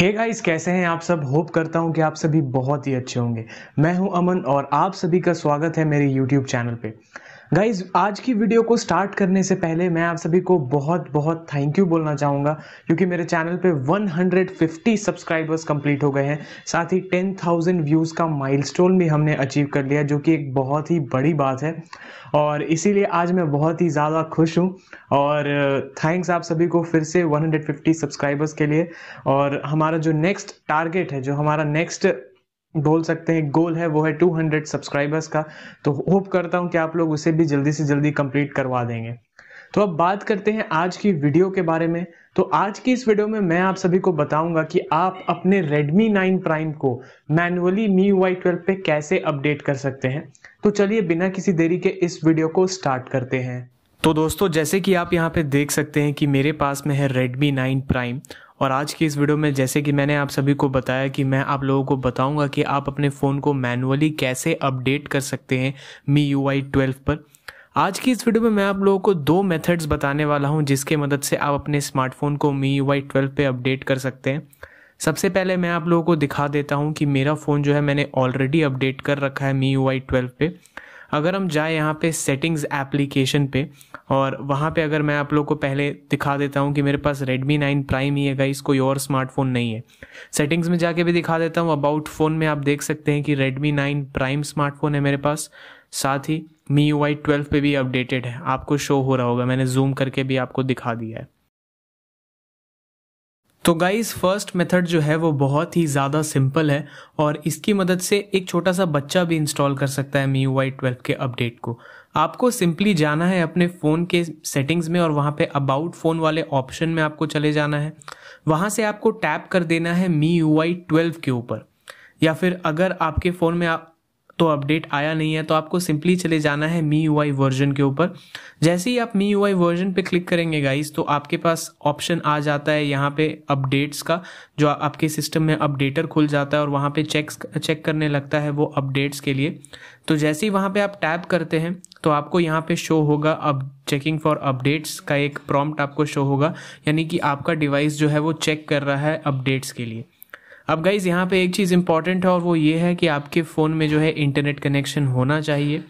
hey guys कैसे हैं आप सब होप करता हूं कि आप सभी बहुत ही अच्छे होंगे मैं हूं अमन और आप सभी का स्वागत है मेरे यूट्यूब चैनल पे गाइज आज की वीडियो को स्टार्ट करने से पहले मैं आप सभी को बहुत बहुत थैंक यू बोलना चाहूँगा क्योंकि मेरे चैनल पे 150 सब्सक्राइबर्स कंप्लीट हो गए हैं साथ ही 10,000 व्यूज़ का माइलस्टोन भी हमने अचीव कर लिया जो कि एक बहुत ही बड़ी बात है और इसीलिए आज मैं बहुत ही ज़्यादा खुश हूँ और थैंक्स uh, आप सभी को फिर से 150 सब्सक्राइबर्स के लिए और हमारा जो नेक्स्ट टारगेट है जो हमारा नेक्स्ट बोल सकते हैं गोल है वो है 200 सब्सक्राइबर्स का तो होप करता हूं कि आप लोग उसे भी जल्दी से जल्दी कंप्लीट करवा देंगे तो अब बात करते हैं आज की वीडियो के बारे में तो आज की इस वीडियो में मैं आप सभी को बताऊंगा कि आप अपने Redmi 9 Prime को मैनुअली MIUI 12 पे कैसे अपडेट कर सकते हैं तो चलिए बिना किसी देरी के इस वीडियो को स्टार्ट करते हैं तो दोस्तों जैसे कि आप यहाँ पे देख सकते हैं कि मेरे पास में है Redmi 9 Prime और आज की इस वीडियो में जैसे कि मैंने आप सभी को बताया कि मैं आप लोगों को बताऊंगा कि आप अपने फ़ोन को मैनुअली कैसे अपडेट कर सकते हैं मी यू आई ट्वेल्व पर आज की इस वीडियो में मैं आप लोगों को दो मेथड्स बताने वाला हूं जिसके मदद से आप अपने स्मार्टफोन को मी यू आई ट्वेल्व पर अपडेट कर सकते हैं सबसे पहले मैं आप लोगों को दिखा देता हूं कि मेरा फ़ोन जो है मैंने ऑलरेडी अपडेट कर रखा है मी यू आई ट्वेल्व पे अगर हम जाए यहाँ पे सेटिंग्स एप्लीकेशन पे और वहाँ पे अगर मैं आप लोग को पहले दिखा देता हूँ कि मेरे पास रेडमी नाइन प्राइम ही है गाइस कोई और स्मार्टफोन नहीं है सेटिंग्स में जाके भी दिखा देता हूँ अबाउट फ़ोन में आप देख सकते हैं कि रेडमी नाइन प्राइम स्मार्टफोन है मेरे पास साथ ही मी यू आई ट्वेल्व पे भी अपडेटेड है आपको शो हो रहा होगा मैंने जूम करके भी आपको दिखा दिया है तो गाइस फर्स्ट मेथड जो है वो बहुत ही ज़्यादा सिंपल है और इसकी मदद से एक छोटा सा बच्चा भी इंस्टॉल कर सकता है मी यू वाई ट्वेल्व के अपडेट को आपको सिंपली जाना है अपने फ़ोन के सेटिंग्स में और वहाँ पे अबाउट फ़ोन वाले ऑप्शन में आपको चले जाना है वहाँ से आपको टैप कर देना है मी यू वाई ट्वेल्व के ऊपर या फिर अगर आपके फ़ोन में आप तो अपडेट आया नहीं है तो आपको सिंपली चले जाना है मी यू वर्जन के ऊपर जैसे ही आप मी यू वर्जन पे क्लिक करेंगे गाइस तो आपके पास ऑप्शन आ जाता है यहाँ पे अपडेट्स का जो आपके सिस्टम में अपडेटर खुल जाता है और वहाँ पे चेक चेक करने लगता है वो अपडेट्स के लिए तो जैसे ही वहाँ पे आप टैप करते हैं तो आपको यहाँ पे शो होगा अब चेकिंग फॉर अपडेट्स का एक प्रॉम्प्ट आपको शो होगा यानी कि आपका डिवाइस जो है वो चेक कर रहा है अपडेट्स के लिए अब गाइज यहाँ पे एक चीज़ इंपॉर्टेंट है और वो ये है कि आपके फ़ोन में जो है इंटरनेट कनेक्शन होना चाहिए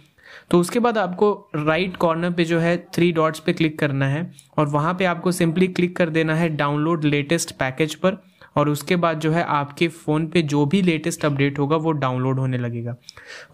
तो उसके बाद आपको राइट कॉर्नर पे जो है थ्री डॉट्स पे क्लिक करना है और वहाँ पे आपको सिंपली क्लिक कर देना है डाउनलोड लेटेस्ट पैकेज पर और उसके बाद जो है आपके फ़ोन पे जो भी लेटेस्ट अपडेट होगा वो डाउनलोड होने लगेगा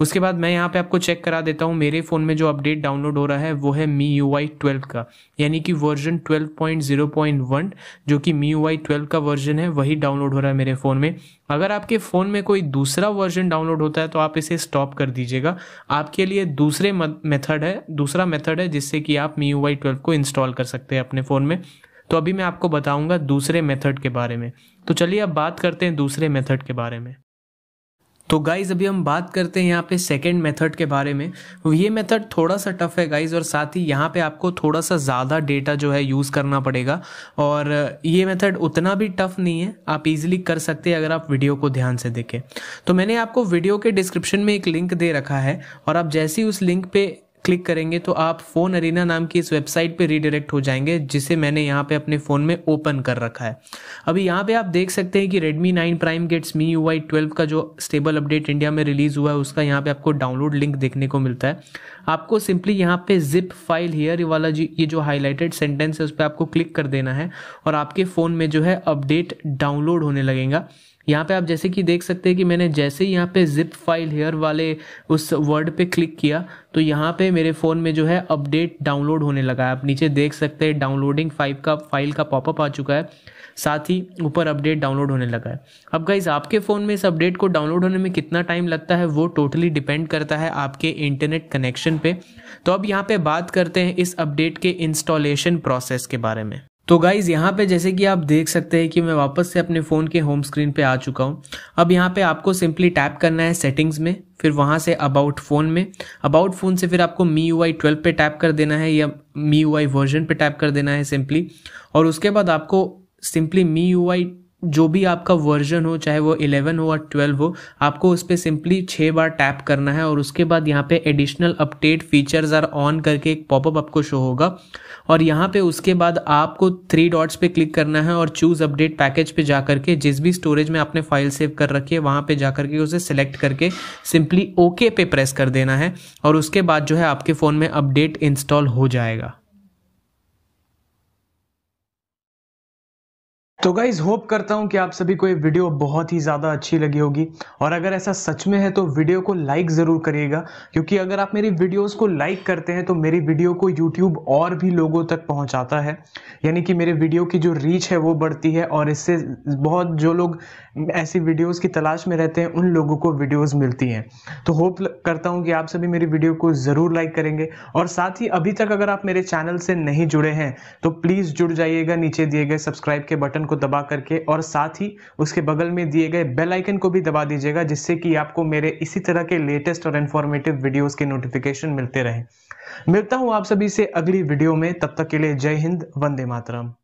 उसके बाद मैं यहाँ पे आपको चेक करा देता हूँ मेरे फ़ोन में जो अपडेट डाउनलोड हो रहा है वो है मी यू आई ट्वेल्व का यानी कि version twelve point zero point one जो कि मी यू आई ट्वेल्व का वर्जन है वही डाउनलोड हो रहा है मेरे फ़ोन में अगर आपके फ़ोन में कोई दूसरा वर्जन डाउनलोड होता है तो आप इसे स्टॉप कर दीजिएगा आपके लिए दूसरे मेथड है दूसरा मेथड है जिससे कि आप मी यू आई ट्वेल्व को इंस्टॉल कर सकते हैं अपने फ़ोन में तो अभी मैं आपको बताऊंगा दूसरे मेथड के बारे में तो चलिए अब बात करते हैं दूसरे मेथड के बारे में तो गाइज अभी हम बात करते हैं यहाँ पे सेकेंड मेथड के बारे में ये मेथड थोड़ा सा टफ है गाइज और साथ ही यहाँ पे आपको थोड़ा सा ज़्यादा डेटा जो है यूज़ करना पड़ेगा और ये मेथड उतना भी टफ नहीं है आप इजीली कर सकते हैं अगर आप वीडियो को ध्यान से देखें तो मैंने आपको वीडियो के डिस्क्रिप्शन में एक लिंक दे रखा है और आप जैसे ही उस लिंक पर क्लिक करेंगे तो आप फ़ोन अरीना नाम की इस वेबसाइट पे रीडायरेक्ट हो जाएंगे जिसे मैंने यहाँ पे अपने फ़ोन में ओपन कर रखा है अभी यहाँ पे आप देख सकते हैं कि Redmi 9 Prime gets Mi U I twelve का जो स्टेबल अपडेट इंडिया में रिलीज़ हुआ है उसका यहाँ पे आपको डाउनलोड लिंक देखने को मिलता है आपको सिंपली यहाँ पे जिप फाइल हेयर वाला जी ये जो हाईलाइटेड सेंटेंस है उस पर आपको क्लिक कर देना है और आपके फ़ोन में जो है अपडेट डाउनलोड होने लगेगा यहाँ पे आप जैसे कि देख सकते हैं कि मैंने जैसे ही यहाँ पे जिप फाइल हेयर वाले उस वर्ड पे क्लिक किया तो यहाँ पे मेरे फ़ोन में जो है अपडेट डाउनलोड होने लगा है आप नीचे देख सकते हैं डाउनलोडिंग फाइव का फाइल का पॉपअप आ चुका है साथ ही ऊपर अपडेट डाउनलोड होने लगा है अब गाइज आपके फ़ोन में इस अपडेट को डाउनलोड होने में कितना टाइम लगता है वो टोटली डिपेंड करता है आपके इंटरनेट कनेक्शन पे तो अब यहाँ पे बात करते हैं इस अपडेट के इंस्टॉलेशन प्रोसेस के बारे में तो गाइज़ यहाँ पे जैसे कि आप देख सकते हैं कि मैं वापस से अपने फ़ोन के होम स्क्रीन पे आ चुका हूँ अब यहाँ पे आपको सिंपली टैप करना है सेटिंग्स में फिर वहाँ से अबाउट फ़ोन में अबाउट फ़ोन से फिर आपको मी यू आई ट्वेल्व पर टैप कर देना है या मी यू आई वर्जन पर टैप कर देना है सिंपली और उसके बाद आपको सिंपली मी यू आई जो भी आपका वर्जन हो चाहे वो 11 हो या 12 हो आपको उस पर सिंपली छः बार टैप करना है और उसके बाद यहाँ पे additional update features are on करके एक पॉपअप आपको शो होगा और यहाँ पे उसके बाद आपको थ्री डॉट्स पे क्लिक करना है और चूज़ अपडेट पैकेज पे जा करके जिस भी स्टोरेज में आपने फाइल सेव कर रखी है वहाँ पर जा करके उसे सिलेक्ट करके सिंपली ओके पे प्रेस कर देना है और उसके बाद जो है आपके फ़ोन में अपडेट इंस्टॉल हो जाएगा तो गाइज होप करता हूं कि आप सभी को ये वीडियो बहुत ही ज़्यादा अच्छी लगी होगी और अगर ऐसा सच में है तो वीडियो को लाइक ज़रूर करिएगा क्योंकि अगर आप मेरी वीडियोस को लाइक करते हैं तो मेरी वीडियो को यूट्यूब और भी लोगों तक पहुंचाता है यानी कि मेरे वीडियो की जो रीच है वो बढ़ती है और इससे बहुत जो लोग ऐसी वीडियोज़ की तलाश में रहते हैं उन लोगों को वीडियोज़ मिलती हैं तो होप करता हूँ कि आप सभी मेरी वीडियो को ज़रूर लाइक करेंगे और साथ ही अभी तक अगर आप मेरे चैनल से नहीं जुड़े हैं तो प्लीज़ जुड़ जाइएगा नीचे दिए गए सब्सक्राइब के बटन को दबा करके और साथ ही उसके बगल में दिए गए बेल आइकन को भी दबा दीजिएगा जिससे कि आपको मेरे इसी तरह के लेटेस्ट और इन्फॉर्मेटिव वीडियोस के नोटिफिकेशन मिलते रहें मिलता हूँ आप सभी से अगली वीडियो में तब तक के लिए जय हिंद वंदे मातरम